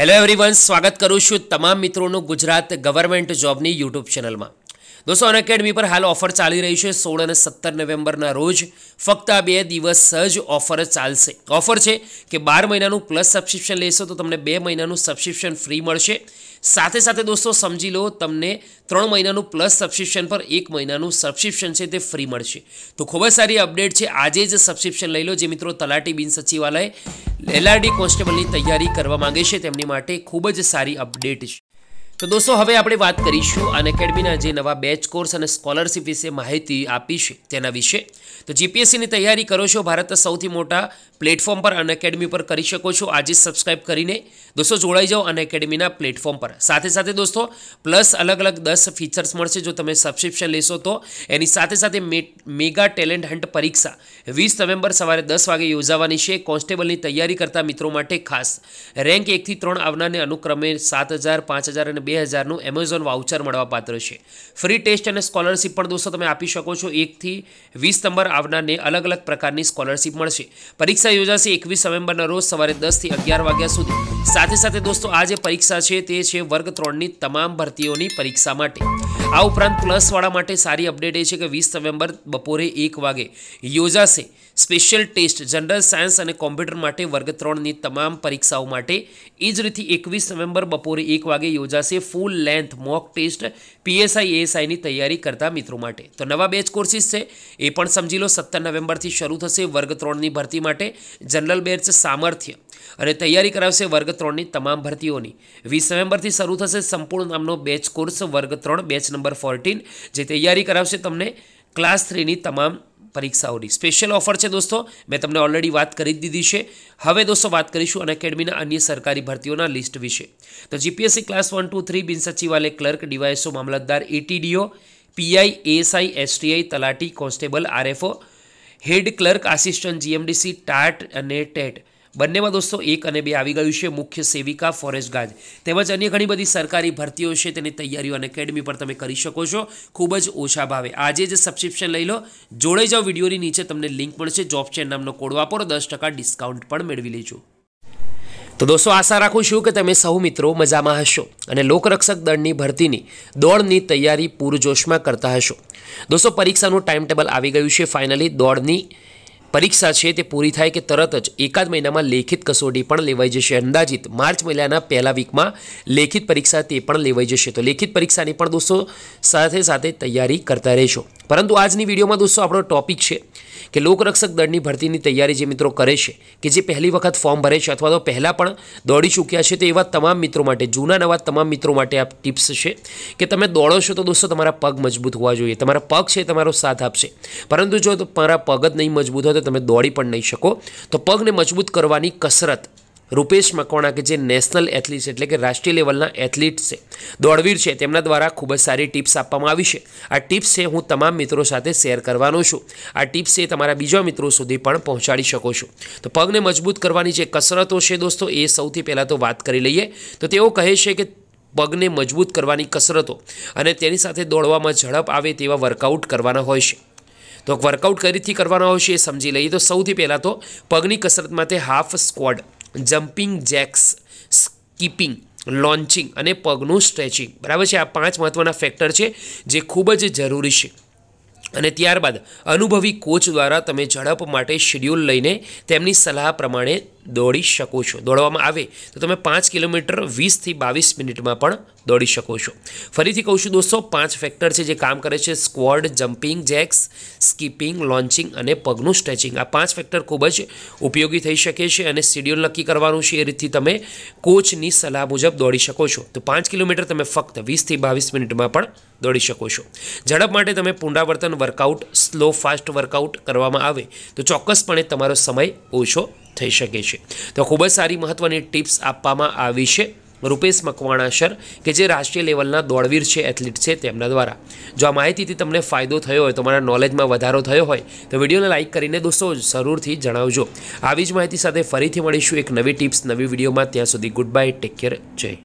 hello everyone સ્વાગત કરું છું તમામ મિત્રોનું ગુજરાત ગવર્મેન્ટ જોબની યુટ્યુબ ચેનલમાં દોસ્તો અનએકેડમી પર હાલ ઓફર ચાલી રહી છે સોળ અને સત્તર નવેમ્બરના રોજ ફક્ત આ બે દિવસ જ ઓફર ચાલશે ઓફર છે કે બાર મહિનાનું પ્લસ સબસ્ક્રિપ્શન લેશો તો તમને બે મહિનાનું સબસ્ક્રિપ્શન ફ્રી મળશે સાથે સાથે દોસ્તો સમજી લો તમને ત્રણ મહિનાનું પ્લસ સબસ્ક્રિપ્શન પર એક મહિનાનું સબસ્ક્રિપ્શન છે તે ફ્રી મળશે તો ખૂબ જ સારી અપડેટ છે આજે જ સબસ્ક્રિપ્શન લઈ લો જે મિત્રો તલાટી બિન સચિવાલય એલઆરડી કોન્સ્ટેબલની તૈયારી કરવા માગે છે તેમની માટે ખૂબ જ સારી અપડેટ છે તો દોસ્તો હવે આપણે વાત કરીશું અન એકેડમીના જે નવા બેચ કોર્સ અને સ્કોલરશિપ વિશે માહિતી આપી છે તેના વિશે તો જીપીએસસીની તૈયારી કરો છો ભારત સૌથી મોટા પ્લેટફોર્મ પર અન એકેડમી પર કરી શકો છો આજે સબસ્ક્રાઇબ કરીને દોસ્તો જોડાઈ જાઓ અન એકેડમીના પ્લેટફોર્મ પર સાથે સાથે દોસ્તો પ્લસ અલગ અલગ દસ ફીચર્સ મળશે જો તમે સબસ્ક્રિપ્શન લેશો તો એની સાથે સાથે મેગા ટેલેન્ટ હન્ટ પરીક્ષા વીસ નવેમ્બર સવારે દસ વાગે યોજાવાની છે કોન્સ્ટેબલની તૈયારી કરતા મિત્રો માટે ખાસ રેન્ક એકથી ત્રણ આવનારને અનુક્રમે સાત હજાર પાંચ હજાર અને બે હજારનું એમેઝોન વાઉચર મળવાપાત્ર છે ફ્રી ટેસ્ટ અને સ્કોલરશિપ પણ દોસ્તો તમે આપી શકો છો એકથી વીસ નંબર આવનારને અલગ અલગ પ્રકારની સ્કોલરશિપ મળશે પરીક્ષા યોજાશે એકવીસ નવેમ્બરના રોજ સવારે દસથી અગિયાર વાગ્યા સુધી સાથે સાથે દોસ્તો આ જે પરીક્ષા છે તે છે વર્ગ ત્રણની તમામ ભરતીઓની પરીક્ષા માટે આ ઉપરાંત પ્લસવાળા માટે સારી અપડેટ એ છે કે વીસ નવેમ્બર બપોરે એક વાગે યોજાશે સ્પેશિયલ ટેસ્ટ જનરલ સાયન્સ અને કોમ્પ્યુટર માટે વર્ગ ત્રણની તમામ પરીક્ષાઓ માટે એ જ રીતે એકવીસ નવેમ્બર બપોરે એક વાગે યોજાશે છે full length mock test PSI એએસઆઈની તૈયારી કરતા મિત્રો માટે તો નવા બેચ કોર્સિસ છે એ પણ સમજી લો સત્તર નવેમ્બરથી શરૂ થશે વર્ગ ત્રણની ભરતી માટે જનરલ બેચ સામર્થ્ય અને તૈયારી કરાવશે વર્ગ ત્રણની તમામ ભરતીઓની વીસ નવેમ્બરથી શરૂ થશે સંપૂર્ણ નામનો બેચ કોર્સ વર્ગ ત્રણ બેચ નંબર ફોર્ટીન જે તૈયારી કરાવશે તમને ક્લાસ થ્રીની તમામ પરીક્ષાઓની સ્પેશિયલ ઓફર છે દોસ્તો મેં તમને ઓલરેડી વાત કરી જ દીધી છે હવે દોસ્તો વાત કરીશું અનએકેડમીના અન્ય સરકારી ભરતીઓના લિસ્ટ વિશે તો GPSC class one two three બિન સચિવાલય ક્લર્ક ડીવાયસો મામલતદાર એટીડીઓ પીઆઈ એએસઆઈ એસટીઆઈ તલાટી constable RFO head clerk assistant GMDC TAT અને ટેટ બંનેમાં દોસ્તો એક અને બે આવી ગયું છે મુખ્ય સેવિકા ફોરેસ્ટ ગાર્ડ તેમજ અન્ય ઘણી બધી સરકારી ભરતીઓ છે તેની તૈયારીઓ અને એકેડમી પર તમે કરી શકો છો ખૂબ જ ઓછા ભાવે આજે જ સબસ્ક્રિપ્શન લઈ લો જોડાઈ જાઓ વિડીયોની નીચે તમને લિંક પણ છે જોબ ચેન નામનો કોડ વાપરો દસ ટકા ડિસ્કાઉન્ટ પણ મેળવી લેજો તો દોસ્તો આશા રાખું છું કે તમે સૌ મિત્રો મજામાં હશો અને લોકરક્ષક દળની ભરતીની દોડની તૈયારી પૂરજોશમાં કરતા હશો દોસ્તો પરીક્ષાનું ટાઈમ ટેબલ આવી ગયું છે ફાઇનલી દોડની પરીક્ષા છે તે પૂરી થાય કે તરત જ એકાદ મહિનામાં લેખિત કસોટી પણ લેવાઈ જશે અંદાજિત માર્ચ મહિનાના પહેલા વીકમાં લેખિત પરીક્ષા તે પણ લેવાઈ જશે તો લેખિત પરીક્ષાની પણ દોસ્તો સાથે સાથે તૈયારી કરતા રહેશો પરંતુ આજની વિડીયોમાં દોસ્તો આપણો ટોપિક છે કે લોકરક્ષક દળની ભરતીની તૈયારી જે મિત્રો કરે છે કે જે પહેલી વખત ફોર્મ ભરે છે અથવા તો પહેલાં પણ દોડી ચૂક્યા છે તો એવા તમામ મિત્રો માટે જૂના નવા તમામ મિત્રો માટે આ ટિપ્સ છે કે તમે દોડો છો તો દોસ્તો તમારા પગ મજબૂત હોવા જોઈએ તમારા પગ છે તમારો સાથ આપશે પરંતુ જો તમારા પગ જ નહીં મજબૂત હોય વખતે તમે દોડી પણ નહીં શકો તો પગને મજબૂત કરવાની કસરત રૂપેશ મકવાણા કે જે નેશનલ એથ્લીટ એટલે કે રાષ્ટ્રીય લેવલના એથ્લીટ છે દોડવીર છે તેમના દ્વારા ખૂબ જ સારી ટિપ્સ આપવામાં આવી છે આ ટિપ્સ છે હું તમામ મિત્રો સાથે શેર કરવાનો છું આ ટિપ્સ એ તમારા બીજા મિત્રો સુધી પણ પહોંચાડી શકો છો તો પગને મજબૂત કરવાની જે કસરતો છે દોસ્તો એ સૌથી પહેલાં તો વાત કરી લઈએ તો તેઓ કહે છે કે પગને મજબૂત કરવાની કસરતો અને તેની સાથે દોડવામાં ઝડપ આવે તેવા વર્કઆઉટ કરવાના હોય છે તો વર્કઆઉટ કરીથી કરવાનો આવશે એ સમજી લઈએ તો સૌથી પહેલાં તો પગની કસરત માટે half squat jumping jacks skipping launching અને પગનું સ્ટ્રેચિંગ બરાબર છે આ પાંચ મહત્ત્વના ફેક્ટર છે જે ખૂબ જ જરૂરી છે અને ત્યારબાદ અનુભવી કોચ દ્વારા તમે ઝડપ માટે શેડ્યુલ લઈને તેમની સલાહ પ્રમાણે દોડી શકો છો દોડવામાં આવે તો તમે પાંચ કિલોમીટર વીસથી બાવીસ મિનિટમાં પણ દોડી શકો છો ફરીથી કહું છું દોસ્તો પાંચ ફેક્ટર છે જે કામ કરે છે squat jumping jacks skipping launching અને પગનું સ્ટ્રેચિંગ આ પાંચ ફેક્ટર ખૂબ જ ઉપયોગી થઈ શકે છે અને શેડ્યુલ નક્કી કરવાનું છે એ રીતથી તમે કોચની સલાહ મુજબ દોડી શકો છો તો પાંચ કિલોમીટર તમે ફક્ત વીસથી બાવીસ મિનિટમાં પણ દોડી શકો છો ઝડપ માટે તમે પુનરાવર્તન વર્કઆઉટ સ્લો ફાસ્ટ વર્કઆઉટ કરવામાં આવે તો ચોક્કસપણે તમારો સમય ઓછો થઈ શકે છે તો ખૂબ જ સારી મહત્ત્વની ટિપ્સ આપવામાં આવી છે રૂપેશ મકવાણા સર કે જે રાષ્ટ્રીય લેવલના દોડવીર છે એથ્લીટ છે તેમના દ્વારા જો આ માહિતીથી તમને ફાયદો થયો હોય તમારા નોલેજમાં વધારો થયો હોય તો વિડીયોને લાઇક કરીને દોસ્તો જરૂરથી જણાવજો આવી જ માહિતી સાથે ફરીથી મળીશું એક નવી ટિપ્સ નવી વિડીયોમાં ત્યાં સુધી ગુડ બાય ટેક કેર જય